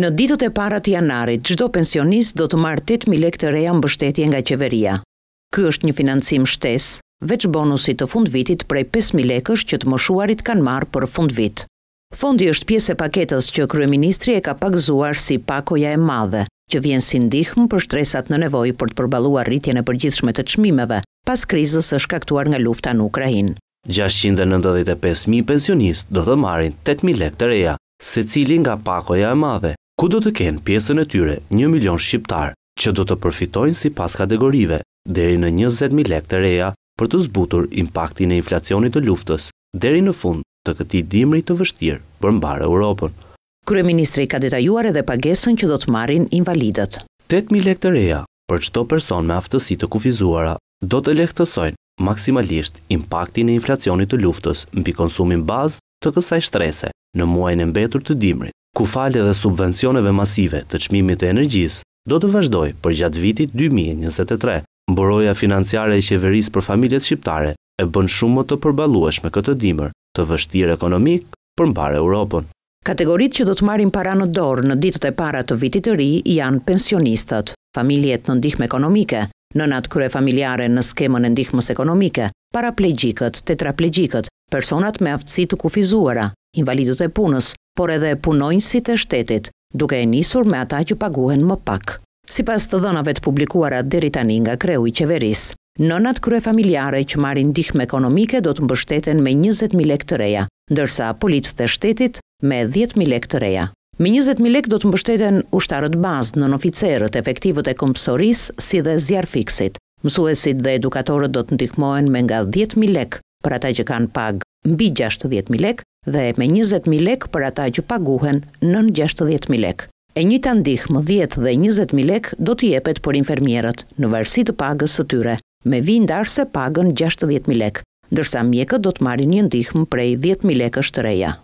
Në ditët e para të janarit, çdo pensionist do të marrë 8000 lekë të reja mbështetje nga qeveria. Ky është një financim shtes, veç bonusit të fund vitit prej 5000 lekësh që të moshuarit kanë marrë për fund vit. Fondi është pjesë e paketës që kryeministri e ka pagëzuar si pakoja e madhe, që vjen si ndihmë për shtresat në nevojë për të përballuar rritjen e përgjithshme të çmimeve pas krizës së shkaktuar nga lufta në Ukrainë. 695000 pensionist do të marrin 8000 lekë të reja, secili nga pakoja e madhe ku do të kenë pjesën e tyre 1 milion shqiptar që do të përfitojnë si pas kategorive deri në 20.000 lek të reja për të zbutur impaktin e inflacionit të luftës deri në fund të këti dimri të vështirë për mbare Europën. Kryeministri ka detajuar edhe pagesën që do të marrin invalidët. 8.000 lek të reja për qëto person me aftësi të kufizuara do të lehtësojnë maksimalisht impaktin e inflacionit të luftës mbi konsumin bazë të kësaj shtrese në muajnë e mbetur të dimrit kufale dhe subvencioneve masive të çmimit të energjisë do të vazhdoj për gjatë vitit 2023. Mboroja financiare e qeverisë për familjet shqiptare e bën shumë më të përbaluash me këtë dimër të vështirë ekonomik për mbare Europën. Kategoritë që do të marrin para në dorë në ditët e para të vitit të ri janë pensionistët, familjet në ndihmë ekonomike, nënat kërë familjare në skemën e ndihmës ekonomike, paraplegjikët, tetraplegjikët, personat me aftësi të kufizuara, invalidët e punës, por edhe si e shtetit, duke e nisur me ata që paguhen më pak. Si pas të dhënave të publikuara deri tani nga kreu i qeveris, nënat krye familjare që marin dihme ekonomike do të mbështeten me 20.000 lek të reja, ndërsa policët e shtetit me 10.000 lek të reja. Me 20.000 lek do të mbështeten ushtarët bazë në oficerët efektivët e kompësoris si dhe zjarë Mësuesit dhe edukatorët do të ndihmojnë me nga 10.000 lek për ata që kanë pagë mbi 60.000 lek dhe me 20.000 lek për ata që paguhen nën 60.000 lek. E një të ndih më 10 dhe 20.000 lek do të jepet për infermierët në varsi të pagës së tyre, me vindar se pagën 60.000 lek, dërsa mjekët do të marin një ndihmë më prej 10.000 lek është të reja.